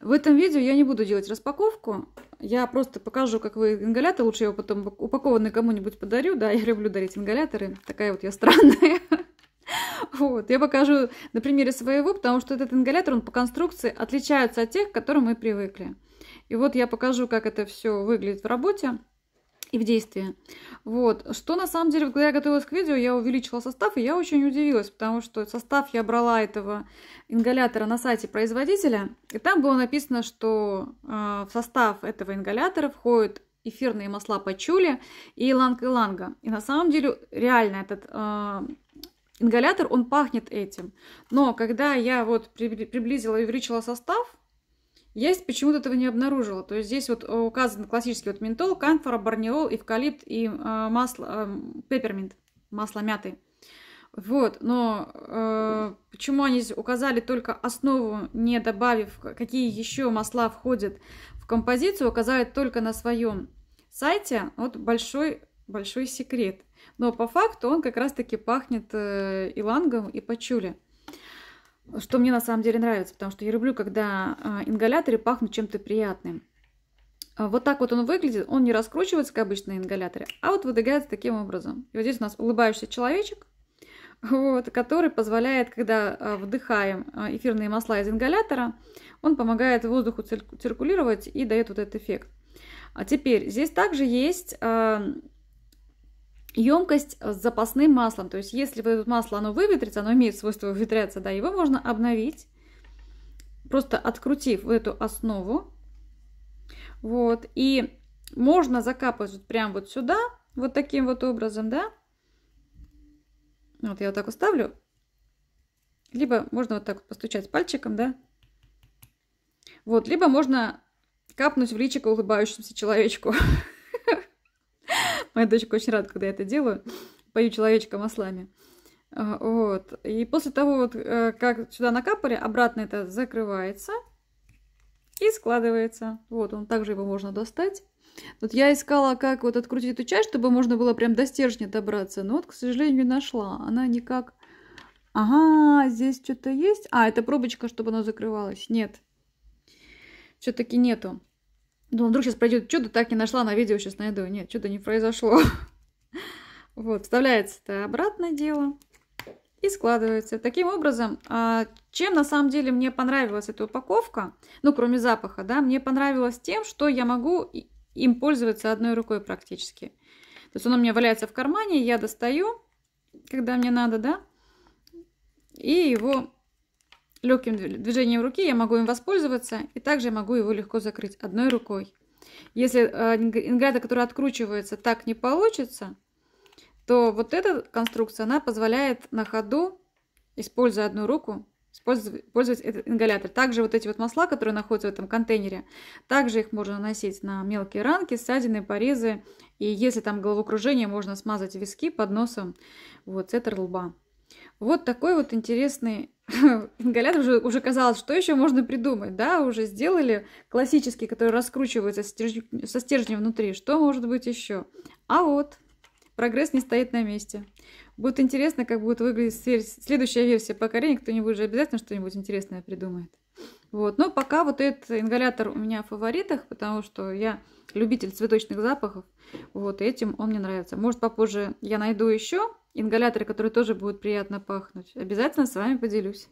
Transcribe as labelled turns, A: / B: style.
A: В этом видео я не буду делать распаковку. Я просто покажу, как вы ингалятор. Лучше я его потом упакованный кому-нибудь подарю. Да, я люблю дарить ингаляторы. Такая вот я странная. Вот, я покажу на примере своего, потому что этот ингалятор, он по конструкции отличается от тех, к которым мы привыкли. И вот я покажу, как это все выглядит в работе и в действие. Вот. Что на самом деле, когда я готовилась к видео, я увеличила состав, и я очень удивилась, потому что состав я брала этого ингалятора на сайте производителя, и там было написано, что э, в состав этого ингалятора входят эфирные масла пачули и иланг-иланга. И на самом деле реально этот э, ингалятор, он пахнет этим. Но когда я вот приблизила и увеличила состав, я почему-то этого не обнаружила. То есть здесь вот э, указан классический вот ментол, камфора, барниол, эвкалипт и э, масло, э, пепперминт, масло мяты. Вот, но э, почему они указали только основу, не добавив, какие еще масла входят в композицию, указали только на своем сайте. Вот большой, большой секрет. Но по факту он как раз-таки пахнет э, илангом и пачули что мне на самом деле нравится, потому что я люблю, когда а, ингаляторы пахнут чем-то приятным. А вот так вот он выглядит, он не раскручивается, как обычные ингаляторы, а вот выдвигается таким образом. И вот здесь у нас улыбающийся человечек, вот, который позволяет, когда а, вдыхаем эфирные масла из ингалятора, он помогает воздуху циркулировать и дает вот этот эффект. А теперь здесь также есть емкость с запасным маслом. То есть, если вот это масло, оно выветрится, оно имеет свойство выветряться, да, его можно обновить, просто открутив эту основу. Вот, и можно закапывать вот прям вот сюда, вот таким вот образом, да. Вот я вот так уставлю. Либо можно вот так вот постучать пальчиком, да. Вот, либо можно капнуть в личико улыбающемуся человечку. Моя дочка очень рада, когда я это делаю. Пою человечка маслами. А, вот. И после того, вот, э, как сюда накапали, обратно это закрывается и складывается. Вот, он также его можно достать. Вот я искала, как вот открутить эту часть, чтобы можно было прям до стержня добраться. Но вот, к сожалению, нашла. Она никак... Ага, здесь что-то есть. А, это пробочка, чтобы она закрывалась. Нет. Все-таки нету. Думала, ну, вдруг сейчас пройдет чудо, так не нашла, на видео сейчас найду. Нет, чудо не произошло. Вот, вставляется это обратное дело и складывается. Таким образом, а, чем на самом деле мне понравилась эта упаковка, ну, кроме запаха, да, мне понравилось тем, что я могу им пользоваться одной рукой практически. То есть он у меня валяется в кармане, я достаю, когда мне надо, да, и его Легким движением руки я могу им воспользоваться, и также я могу его легко закрыть одной рукой. Если э, ингряда, которая откручивается, так не получится, то вот эта конструкция, она позволяет на ходу, используя одну руку, использовать этот ингалятор. Также вот эти вот масла, которые находятся в этом контейнере, также их можно наносить на мелкие ранки, ссадины, порезы. И если там головокружение, можно смазать виски под носом вот с этого лба. Вот такой вот интересный ингалятор. Уже, уже казалось, что еще можно придумать, да? Уже сделали классический, который раскручивается со стержнем внутри. Что может быть еще? А вот, прогресс не стоит на месте. Будет интересно, как будет выглядеть следующая версия покорения. Кто-нибудь же обязательно что-нибудь интересное придумает. Вот. Но пока вот этот ингалятор у меня в фаворитах, потому что я любитель цветочных запахов. Вот этим он мне нравится. Может, попозже я найду еще ингаляторы, которые тоже будут приятно пахнуть. Обязательно с вами поделюсь.